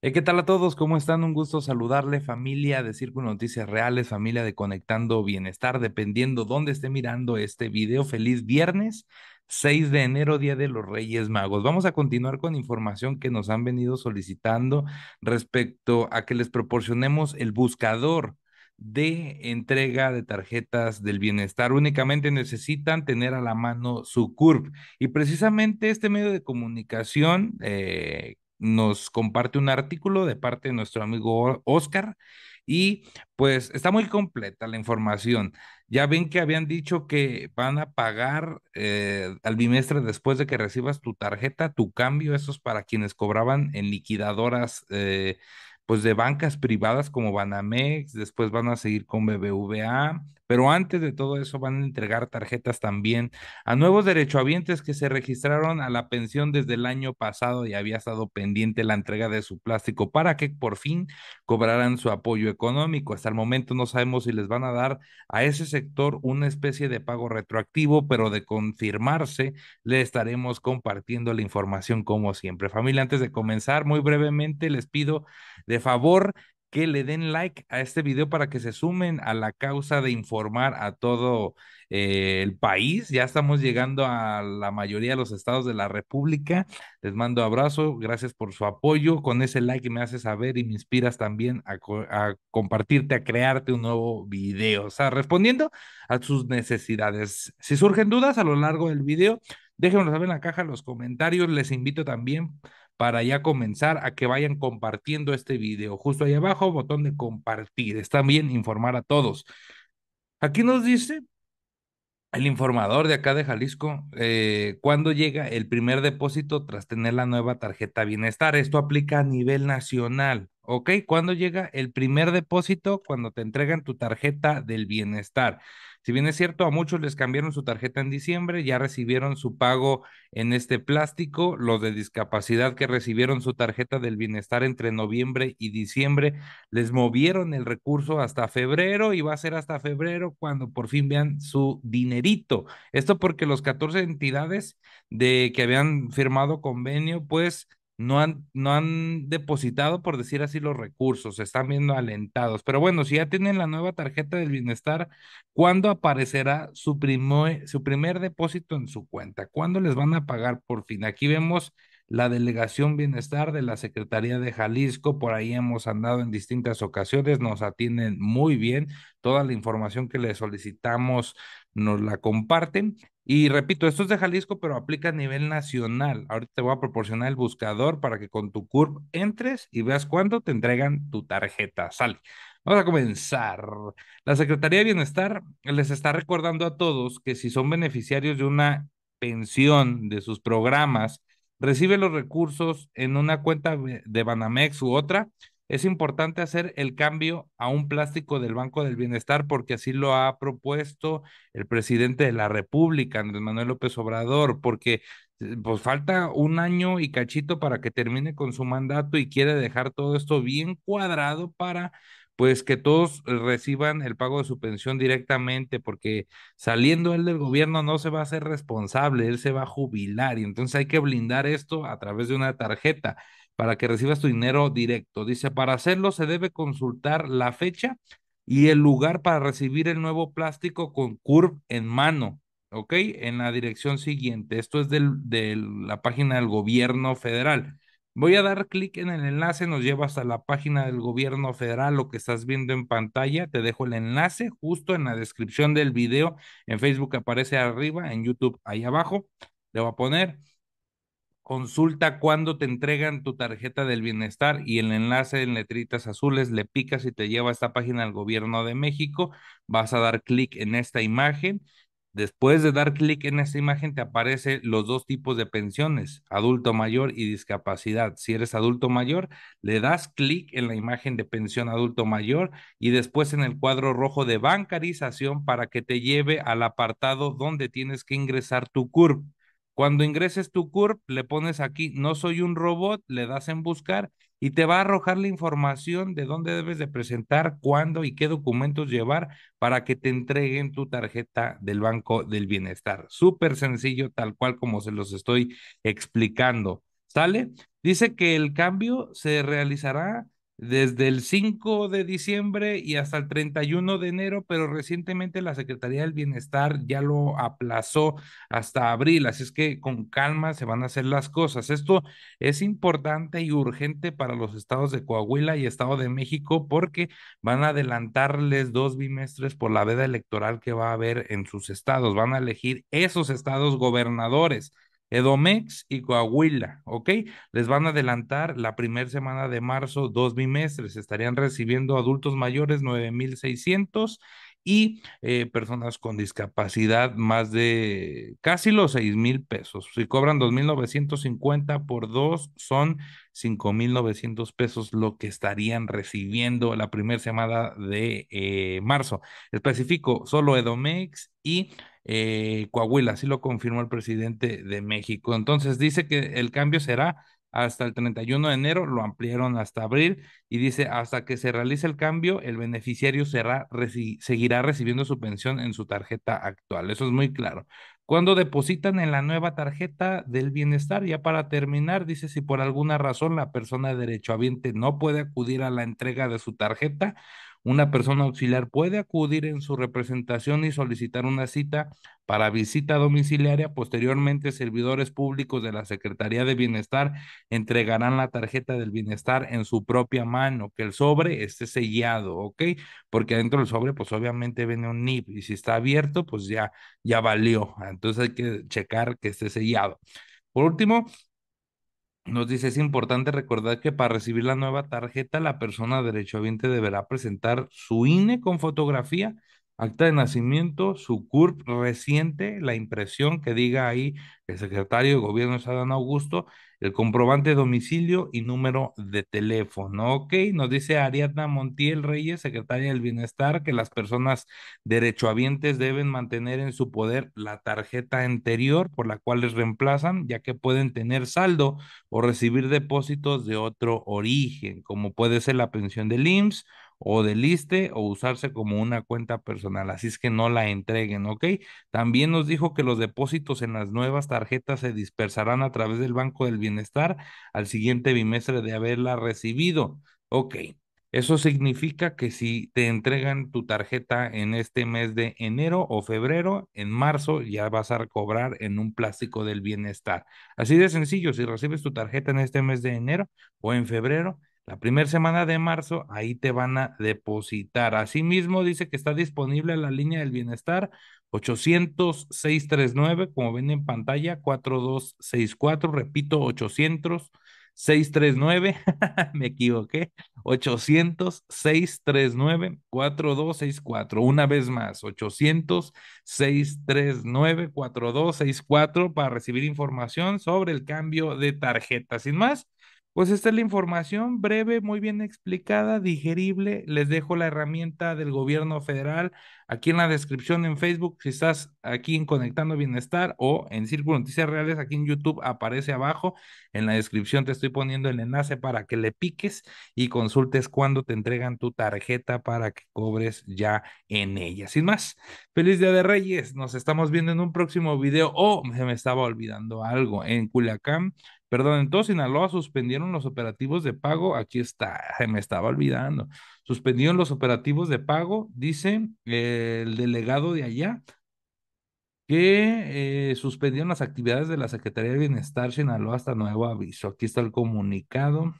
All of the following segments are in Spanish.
Eh, ¿Qué tal a todos? ¿Cómo están? Un gusto saludarle, familia de Círculo Noticias Reales, familia de Conectando Bienestar, dependiendo dónde esté mirando este video. Feliz viernes, 6 de enero, Día de los Reyes Magos. Vamos a continuar con información que nos han venido solicitando respecto a que les proporcionemos el buscador de entrega de tarjetas del bienestar. Únicamente necesitan tener a la mano su CURP. Y precisamente este medio de comunicación eh, nos comparte un artículo de parte de nuestro amigo Oscar y pues está muy completa la información. Ya ven que habían dicho que van a pagar eh, al bimestre después de que recibas tu tarjeta, tu cambio, eso es para quienes cobraban en liquidadoras. Eh, pues de bancas privadas como Banamex, después van a seguir con BBVA, pero antes de todo eso van a entregar tarjetas también a nuevos derechohabientes que se registraron a la pensión desde el año pasado y había estado pendiente la entrega de su plástico para que por fin cobraran su apoyo económico. Hasta el momento no sabemos si les van a dar a ese sector una especie de pago retroactivo, pero de confirmarse le estaremos compartiendo la información como siempre. Familia, antes de comenzar, muy brevemente les pido de favor que le den like a este video para que se sumen a la causa de informar a todo eh, el país. Ya estamos llegando a la mayoría de los estados de la República. Les mando abrazo, gracias por su apoyo. Con ese like me haces saber y me inspiras también a, compartirte, a crearte un nuevo video. O sea, respondiendo a sus necesidades. Si surgen dudas a lo largo del video, déjenmelo saber en la caja, en los comentarios. Les invito también para ya comenzar a que vayan compartiendo este video. Justo ahí abajo, botón de compartir. Está bien informar a todos. Aquí nos dice el informador de acá de Jalisco eh, cuándo llega el primer depósito tras tener la nueva tarjeta bienestar. Esto aplica a nivel nacional. ¿Ok? ¿Cuándo llega el primer depósito? Cuando te entregan tu tarjeta del bienestar. Si bien es cierto, a muchos les cambiaron su tarjeta en diciembre, ya recibieron su pago en este plástico, los de discapacidad que recibieron su tarjeta del bienestar entre noviembre y diciembre, les movieron el recurso hasta febrero y va a ser hasta febrero cuando por fin vean su dinerito. Esto porque los 14 entidades de que habían firmado convenio, pues no han, no han depositado, por decir así, los recursos, se están viendo alentados. Pero bueno, si ya tienen la nueva tarjeta del bienestar, ¿cuándo aparecerá su, su primer depósito en su cuenta? ¿Cuándo les van a pagar por fin? Aquí vemos la Delegación Bienestar de la Secretaría de Jalisco. Por ahí hemos andado en distintas ocasiones, nos atienden muy bien. Toda la información que les solicitamos nos la comparten. Y repito, esto es de Jalisco, pero aplica a nivel nacional. Ahorita te voy a proporcionar el buscador para que con tu CURP entres y veas cuándo te entregan tu tarjeta. Sale. Vamos a comenzar. La Secretaría de Bienestar les está recordando a todos que si son beneficiarios de una pensión de sus programas, recibe los recursos en una cuenta de Banamex u otra, es importante hacer el cambio a un plástico del Banco del Bienestar porque así lo ha propuesto el presidente de la República, Andrés Manuel López Obrador, porque eh, pues falta un año y cachito para que termine con su mandato y quiere dejar todo esto bien cuadrado para pues que todos eh, reciban el pago de su pensión directamente, porque saliendo él del gobierno no se va a ser responsable, él se va a jubilar y entonces hay que blindar esto a través de una tarjeta para que recibas tu dinero directo. Dice, para hacerlo se debe consultar la fecha y el lugar para recibir el nuevo plástico con Curve en mano, ¿ok? En la dirección siguiente. Esto es de la página del gobierno federal. Voy a dar clic en el enlace, nos lleva hasta la página del gobierno federal, lo que estás viendo en pantalla. Te dejo el enlace justo en la descripción del video. En Facebook aparece arriba, en YouTube ahí abajo. Le voy a poner consulta cuándo te entregan tu tarjeta del bienestar y el enlace en letritas azules le picas y te lleva a esta página del gobierno de México. Vas a dar clic en esta imagen Después de dar clic en esta imagen te aparecen los dos tipos de pensiones, adulto mayor y discapacidad. Si eres adulto mayor, le das clic en la imagen de pensión adulto mayor y después en el cuadro rojo de bancarización para que te lleve al apartado donde tienes que ingresar tu CURP. Cuando ingreses tu CURP, le pones aquí, no soy un robot, le das en buscar y te va a arrojar la información de dónde debes de presentar, cuándo y qué documentos llevar para que te entreguen tu tarjeta del Banco del Bienestar. Súper sencillo, tal cual como se los estoy explicando. ¿Sale? Dice que el cambio se realizará desde el 5 de diciembre y hasta el 31 de enero, pero recientemente la Secretaría del Bienestar ya lo aplazó hasta abril, así es que con calma se van a hacer las cosas. Esto es importante y urgente para los estados de Coahuila y Estado de México porque van a adelantarles dos bimestres por la veda electoral que va a haber en sus estados, van a elegir esos estados gobernadores Edomex y Coahuila, ¿ok? Les van a adelantar la primera semana de marzo dos bimestres, estarían recibiendo adultos mayores 9,600 y eh, personas con discapacidad más de casi los 6,000 pesos. Si cobran 2,950 por dos, son 5,900 pesos lo que estarían recibiendo la primera semana de eh, marzo. Especifico, solo Edomex y eh, Coahuila, así lo confirmó el presidente de México. Entonces dice que el cambio será hasta el 31 de enero, lo ampliaron hasta abril y dice, hasta que se realice el cambio, el beneficiario será, seguirá recibiendo su pensión en su tarjeta actual. Eso es muy claro. Cuando depositan en la nueva tarjeta del bienestar, ya para terminar, dice, si por alguna razón la persona derechohabiente no puede acudir a la entrega de su tarjeta, una persona auxiliar puede acudir en su representación y solicitar una cita para visita domiciliaria. Posteriormente, servidores públicos de la Secretaría de Bienestar entregarán la tarjeta del bienestar en su propia mano, que el sobre esté sellado, ¿ok? Porque adentro del sobre, pues obviamente viene un NIP y si está abierto, pues ya, ya valió. Entonces hay que checar que esté sellado. Por último, nos dice, es importante recordar que para recibir la nueva tarjeta, la persona derechohabiente deberá presentar su INE con fotografía acta de nacimiento, su CURP reciente, la impresión que diga ahí el secretario de gobierno de Augusto, el comprobante de domicilio y número de teléfono. Ok, nos dice Ariadna Montiel Reyes, secretaria del Bienestar, que las personas derechohabientes deben mantener en su poder la tarjeta anterior por la cual les reemplazan, ya que pueden tener saldo o recibir depósitos de otro origen, como puede ser la pensión del IMSS o del liste o usarse como una cuenta personal. Así es que no la entreguen, ¿ok? También nos dijo que los depósitos en las nuevas tarjetas se dispersarán a través del Banco del Bienestar al siguiente bimestre de haberla recibido. Ok, eso significa que si te entregan tu tarjeta en este mes de enero o febrero, en marzo ya vas a cobrar en un plástico del bienestar. Así de sencillo, si recibes tu tarjeta en este mes de enero o en febrero, la primera semana de marzo, ahí te van a depositar. Asimismo, dice que está disponible la línea del bienestar tres nueve, como ven en pantalla, 4264, repito, 800. 639, me equivoqué, 800-639-4264. Una vez más, 800-639-4264 para recibir información sobre el cambio de tarjeta. Sin más, pues esta es la información breve, muy bien explicada, digerible. Les dejo la herramienta del gobierno federal aquí en la descripción en Facebook. Si estás aquí en Conectando Bienestar o en Círculo Noticias Reales, aquí en YouTube aparece abajo. En la descripción te estoy poniendo el enlace para que le piques y consultes cuando te entregan tu tarjeta para que cobres ya en ella. Sin más, feliz Día de Reyes. Nos estamos viendo en un próximo video. Oh, se me estaba olvidando algo. En Culiacán Perdón, en todo Sinaloa suspendieron los operativos de pago. Aquí está, me estaba olvidando. Suspendieron los operativos de pago, dice eh, el delegado de allá, que eh, suspendieron las actividades de la Secretaría de Bienestar Sinaloa hasta nuevo aviso. Aquí está el comunicado.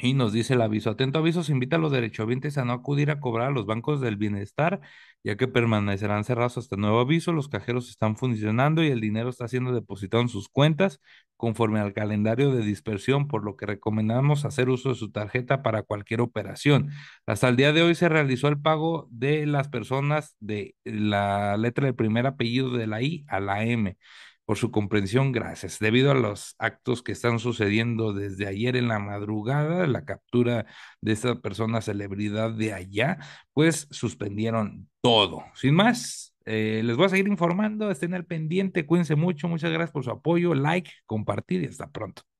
Y nos dice el aviso, atento aviso, se invita a los derechohabientes a no acudir a cobrar a los bancos del bienestar, ya que permanecerán cerrados hasta nuevo aviso, los cajeros están funcionando y el dinero está siendo depositado en sus cuentas conforme al calendario de dispersión, por lo que recomendamos hacer uso de su tarjeta para cualquier operación. Hasta el día de hoy se realizó el pago de las personas de la letra del primer apellido de la I a la M por su comprensión, gracias. Debido a los actos que están sucediendo desde ayer en la madrugada, la captura de esta persona celebridad de allá, pues suspendieron todo. Sin más, eh, les voy a seguir informando, estén al pendiente, cuídense mucho, muchas gracias por su apoyo, like, compartir y hasta pronto.